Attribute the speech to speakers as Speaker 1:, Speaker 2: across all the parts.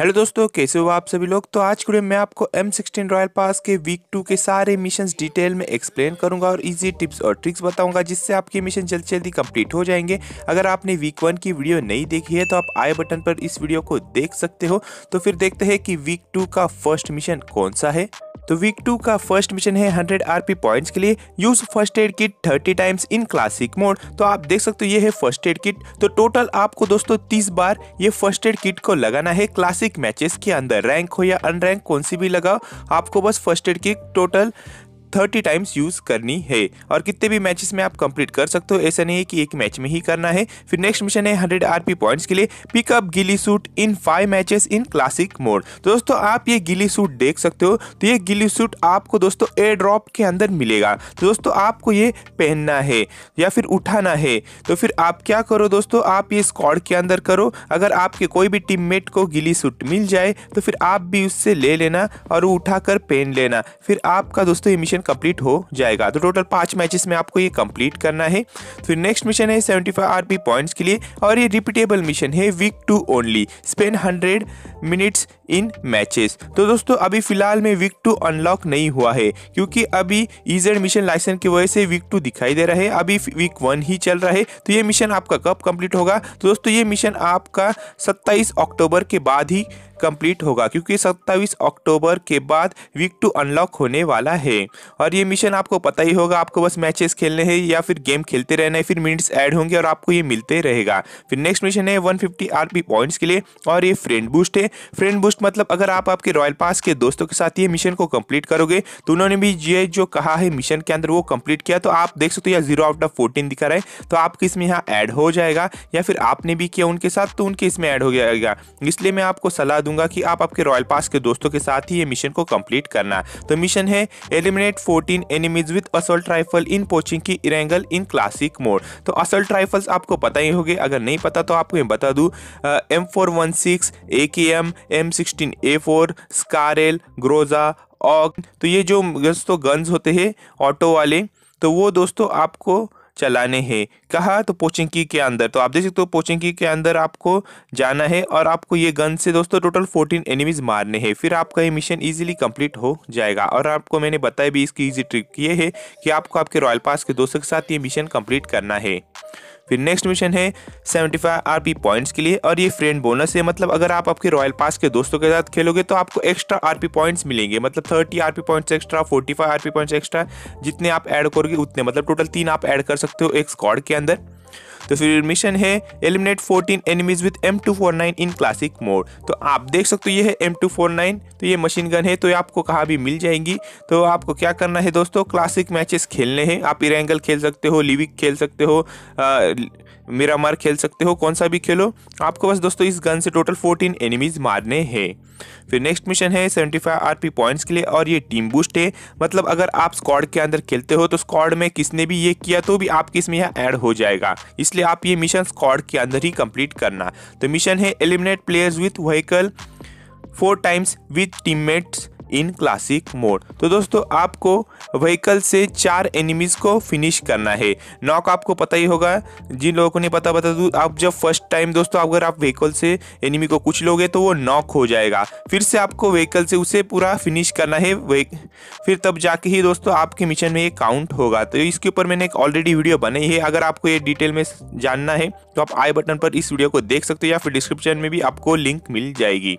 Speaker 1: hello दोस्तों कैसे हो आप सभी लोग तो आज के मैं आपको एम सिक्सटीन रॉयल पास के वीक टू के सारे मिशंस डिटेल में एक्सप्लेन करूंगा और इजी टिप्स और ट्रिक्स बताऊंगा जिससे आपके मिशन जल्द जल्दी कंप्लीट हो जाएंगे अगर आपने वीक वन की वीडियो नहीं देखी है तो आप आई बटन पर इस वीडियो को देख सकते हो तो फिर देखते हैं कि वीक टू का फर्स्ट मिशन कौन सा है तो वीक टू का फर्स्ट मिशन है हंड्रेड आरपी पॉइंट्स के लिए use first aid kit thirty times in classic mode तो आप देख सकते हो ये है फर्स्ट एड किट तो टोटल आपको दोस्तों तीस बार ये फर्स्ट एड किट को लगाना है क्लासिक मैचेस के अंदर रैंक हो या अनरैंक कौन सी भी लगाओ आपको बस first aid kit total thirty times use करनी है और कितने भी मैचेस में आप कंप्लीट कर सकते हो ऐसा नहीं है कि एक मैच में ही करना है फिर नेक्स्ट मिशन है हंड्रेड आरपी पॉइंट्स के लिए pick up ghillie suit in five matches in classic mode तो दोस्तों आप ये गिली सूट देख सकते हो तो ये गिली सूट आपको दोस्तों एयर ड्रॉप के अंदर मिलेगा तो दोस्तों आपको ये पहनना है या फिर उठाना है तो फिर आप क्या करो दोस्तों आप ये स्कॉड के अंदर करो अगर आपके कोई भी टीम को गिली सूट मिल जाए तो फिर आप भी उससे ले लेना और उठा पहन लेना फिर आपका दोस्तों ये मिशन मिशन कंप्लीट हो जाएगा तो टोटल पांच मैचेस में आपको ये कंप्लीट करना है फिर नेक्स्ट मिशन है सेवेंटी फाइव आरपी पॉइंट्स के लिए और ये रिपीटेबल मिशन है week two only spend hundred minutes in matches तो दोस्तों अभी फिलहाल में वीक टू अनलॉक नहीं हुआ है क्योंकि अभी ईजेड मिशन लाइसेंस की वजह से वीक टू दिखाई दे रहा है अभी वीक वन ही चल रहा है तो ये मिशन आपका कब कंप्लीट होगा तो दोस्तों ये मिशन आपका सत्ताईस अक्टूबर के बाद ही कंप्लीट होगा क्योंकि 27 अक्टूबर के बाद वीक टू अनलॉक होने वाला है और ये मिशन आपको पता ही होगा आपको बस मैचेस खेलने हैं या फिर गेम खेलते रहना है फिर मिनट्स ऐड होंगे और आपको ये मिलते रहेगा फिर नेक्स्ट मिशन है 150 फिफ्टी पॉइंट्स के लिए और ये फ्रेंड बूस्ट है फ्रेंड बूस्ट मतलब अगर आप आपके रॉयल पास के दोस्तों के साथ ये मिशन को कंप्लीट करोगे तो उन्होंने भी ये जो कहा है मिशन के अंदर वो कंप्लीट किया तो आप देख सकते हो यहाँ जीरो आउट ऑफ फोर्टीन दिखा रहा है तो आपके इसमें यहाँ ऐड हो जाएगा या फिर आपने भी किया उनके साथ तो उनके इसमें ऐड हो जाएगा इसलिए मैं आपको सलाह दूंगा कि आप आपके रॉयल पास के दोस्तों के साथ ही ये मिशन को कंप्लीट करना तो मिशन है eliminate 14 enemies with assault rifle in Pochinki Erangel in classic mode तो असल्ट राइफल्स आपको पता ही होगी अगर नहीं पता तो आपको मैं बता दूँ M four one six A K M M sixteen A four SCAR L Groza और तो ये जो दोस्तों गन्स होते हैं ऑटो वाले तो वो दोस्तों आपको चलाने हैं कहा तो पोचिंकी के अंदर तो आप देख सकते हो पोचिंकी के अंदर आपको जाना है और आपको ये गन से दोस्तों टोटल फोर्टीन एनिमीज मारने हैं फिर आपका ये मिशन इजीली कंप्लीट हो जाएगा और आपको मैंने बताया भी इसकी इजी ट्रिक ये है कि आपको आपके रॉयल पास के दोस्तों के साथ ये मिशन कम्प्लीट करना है फिर नेक्स्ट मिशन है 75 पी पॉइंट्स के लिए और ये फ्रेंड बोनस है मतलब अगर आप आपके रॉयल पास के दोस्तों के साथ खेलोगे तो आपको एक्स्ट्रा पी पॉइंट्स मिलेंगे मतलब 30 P points extra 45 P points extra जितने आप ऐड करोगे उतने मतलब टोटल तीन आप ऐड कर सकते हो एक स्कॉड के अंदर तो फिर मिशन है eliminate 14 enemies with M249 in classic mode तो आप देख सकते हो ये है M249 तो ये मशीन गन है तो ये आपको कहाँ भी मिल जाएंगी तो आपको क्या करना है दोस्तों क्लासिक मैचेस खेलने हैं आप इरेंगल खेल सकते हो लिविक खेल सकते हो मार खेल सकते हो कौन सा भी खेलो आपको बस दोस्तों इस गन से टोटल 14 एनिमीज मारने हैं फिर नेक्स्ट मिशन है 75 आरपी पॉइंट्स के लिए और ये टीम बूस्ट है मतलब अगर आप स्क्वाड के अंदर खेलते हो तो स्क्वाड में किसने भी ये किया तो भी आपके इसमें यहाँ ऐड हो जाएगा इसलिए आप ये मिशन स्क्वाड के अंदर ही कंप्लीट करना तो मिशन है eliminate players with vehicle four times with teammates in classic mode तो दोस्तों आपको व्हीकल से चार एनिमीज को फिनिश करना है नॉक आपको पता ही होगा जिन लोगों को नहीं पता बता दू आप जब फर्स्ट टाइम दोस्तों अगर आप व्हीकल से एनिमी को कुछ लोगे तो वो नॉक हो जाएगा फिर से आपको व्हीकल से उसे पूरा फिनिश करना है फिर तब जाके ही दोस्तों आपके मिशन में ये काउंट होगा तो इसके ऊपर मैंने एक ऑलरेडी वीडियो बनाई है अगर आपको ये डिटेल में जानना है तो आप आई बटन पर इस वीडियो को देख सकते हो या फिर डिस्क्रिप्शन में भी आपको लिंक मिल जाएगी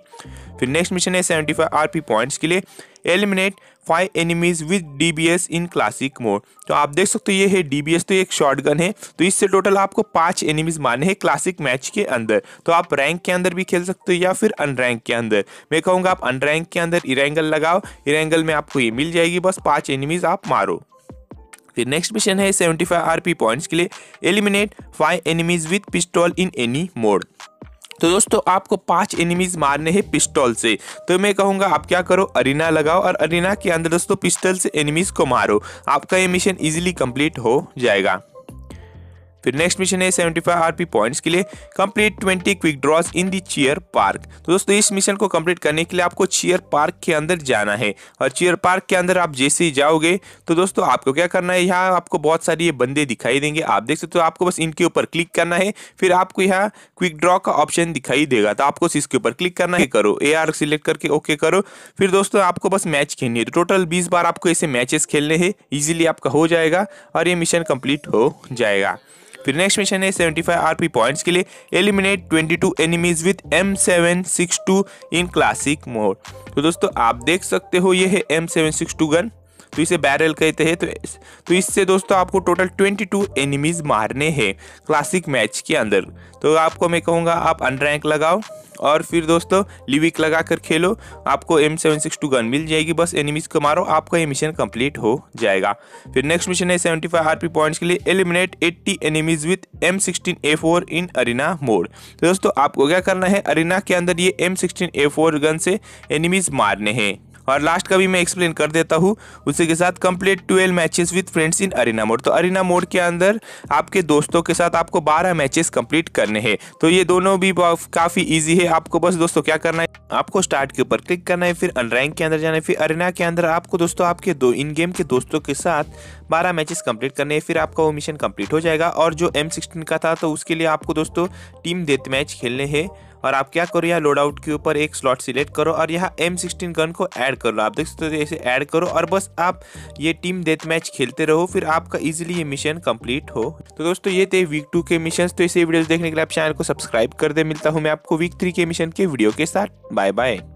Speaker 1: फिर नेक्स्ट मिशन है seventy five R P points के लिए eliminate five enemies with DBS in classic mode तो आप देख सकते हो ये है डीबीएस तो ये एक शॉटगन है तो इससे टोटल आपको पांच एनिमीज मारने हैं क्लासिक मैच के अंदर तो आप रैंक के अंदर भी खेल सकते हो या फिर अनरैंक के अंदर मैं कहूँगा आप अनरैंक के अंदर इरेंगल लगाओ इरेंगल में आपको ये मिल जाएगी बस पाँच एनिमीज आप मारो फिर नेक्स्ट मिशन है 75 आरपी पॉइंट्स के लिए eliminate five enemies with pistol in any mode तो दोस्तों आपको पांच एनिमीज मारने हैं पिस्टल से तो मैं कहूँगा आप क्या करो अरीना लगाओ और अरीना के अंदर दोस्तों पिस्टल से एनिमीज को मारो आपका ये मिशन इजिली कंप्लीट हो जाएगा फिर नेक्स्ट मिशन है 75 आरपी पॉइंट्स के लिए complete 20 quick draws in the chair park तो दोस्तों इस मिशन को कंप्लीट करने के लिए आपको चेयर पार्क के अंदर जाना है और चेयर पार्क के अंदर आप जैसे ही जाओगे तो दोस्तों आपको क्या करना है यहाँ आपको बहुत सारे ये बंदे दिखाई देंगे आप देख सकते हो तो आपको बस इनके ऊपर क्लिक करना है फिर आपको यहाँ क्विक ड्रॉ का ऑप्शन दिखाई देगा तो आपको इसके ऊपर क्लिक करना है करो ए आर सिलेक्ट करके ओके करो फिर दोस्तों आपको बस मैच खेलनी है तो टोटल बीस बार आपको ऐसे मैचेस खेलने हैं इजिली आपका हो जाएगा और ये मिशन कंप्लीट हो जाएगा फिर नेक्स्ट मिशन है 75 आरपी पॉइंट्स के लिए eliminate 22 enemies with two in classic mode तो दोस्तों आप देख सकते हो ये है टू गन तो इसे बैरल कहते हैं तो तो इससे दोस्तों आपको टोटल 22 एनिमीज मारने हैं क्लासिक मैच के अंदर तो आपको मैं कहूँगा आप अनरैंक लगाओ और फिर दोस्तों लिविक लगा कर खेलो आपको M seven six two gun मिल जाएगी बस एनिमीज को मारो आपका ये मिशन कंप्लीट हो जाएगा फिर नेक्स्ट मिशन है seventy five R P points के लिए eliminate eighty enemies with M sixteen A four in arena mode तो दोस्तों आपको क्या करना है अरिना के अंदर ये M sixteen A four gun से एनिमीज मारने हैं और लास्ट का भी मैं एक्सप्लेन कर देता हूँ उसी के साथ complete twelve matches with friends in arena mode तो अरिना मोड के अंदर आपके दोस्तों के साथ आपको बारह मैचेस कंप्लीट करने हैं तो ये दोनों भी काफ़ी ईजी है आपको बस दोस्तों क्या करना है आपको स्टार्ट के ऊपर क्लिक करना है फिर अनरैंक के अंदर जाना है फिर अरिना के अंदर आपको दोस्तों आपके दो इन गेम के दोस्तों के साथ बारह मैचेस कंप्लीट करने हैं फिर आपका वो मिशन कंप्लीट हो जाएगा और जो एम सिक्सटीन का था तो उसके लिए आपको दोस्तों टीम डेथ मैच खेलने हैं और आप क्या करो यहाँ लोड आउट के ऊपर एक स्लॉट सिलेक्ट करो और यहाँ एम सिक्सटीन गन को ऐड कर लो आप देख सकते हो ऐसे ऐड करो और बस आप ये टीम डेथ मैच खेलते रहो फिर आपका इजीली ये मिशन कंप्लीट हो तो दोस्तों ये थे वीक टू के मिशन तो इसे वीडियो देखने के लिए आप चैनल को सब्सक्राइब कर दे मिलता हूँ मैं आपको वीक थ्री के मिशन के वीडियो के साथ बाय बाय